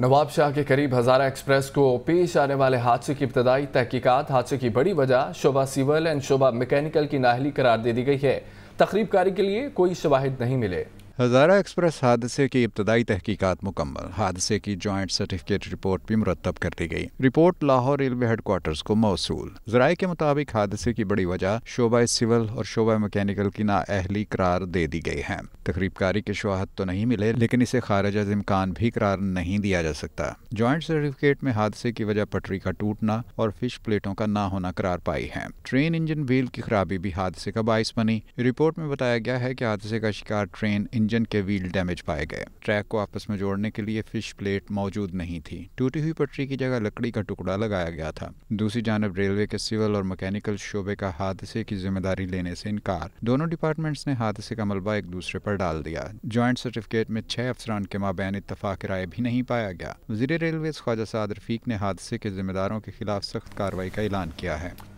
नवाब शाह के करीब हज़ारा एक्सप्रेस को पेश आने वाले हादसे की इब्तदाई तहकीकत हादसे की बड़ी वजह शोभा सिविल एंड शोभा मैकेनिकल की नाहली करार दे दी गई है तकरीब कारी के लिए कोई शवाहिद नहीं मिले हज़ारा एक्सप्रेस हादसे की इब्तदाई तहकीकत मुकम्मल हादसे की जॉइंट सर्टिफिकेट रिपोर्ट भी मुरतब कर दी गई रिपोर्ट लाहौर रेलवे हेडकोार्टर्स को मौसूल जराये के मुताबिक हादसे की बड़ी वजह शोबा सिविल और शोबा मकैनिकल की नाअहली करार दे दी गई है तकरीबकारी के शवाहद तो नहीं मिले लेकिन इसे खारज इम्कान भी करार नहीं दिया जा सकता ज्वाइंट सर्टिफिकेट में हादसे की वजह पटरी का टूटना और फिश प्लेटों का ना होना करार पाई है ट्रेन इंजन व्हील की खराबी भी हादसे का बायस बनी रिपोर्ट में बताया गया है की हादसे का शिकार ट्रेन इंजन इंजन के व्हील डैमेज पाए गए ट्रैक को आपस में जोड़ने के लिए फिश प्लेट मौजूद नहीं थी टूटी हुई पटरी की जगह लकड़ी का टुकड़ा लगाया गया था दूसरी जानब रेलवे के सिविल और मैकेनिकल शोबे का हादसे की जिम्मेदारी लेने से इनकार दोनों डिपार्टमेंट्स ने हादसे का मलबा एक दूसरे पर डाल दिया ज्वाइंट सर्टिफिकेट में छह अफसरान के माबैन इतफाक राय भी नहीं पाया गया वजी रेलवे ख्वाजा साद रफीक ने हादसे के जिम्मेदारों के खिलाफ सख्त कार्रवाई का ऐलान किया है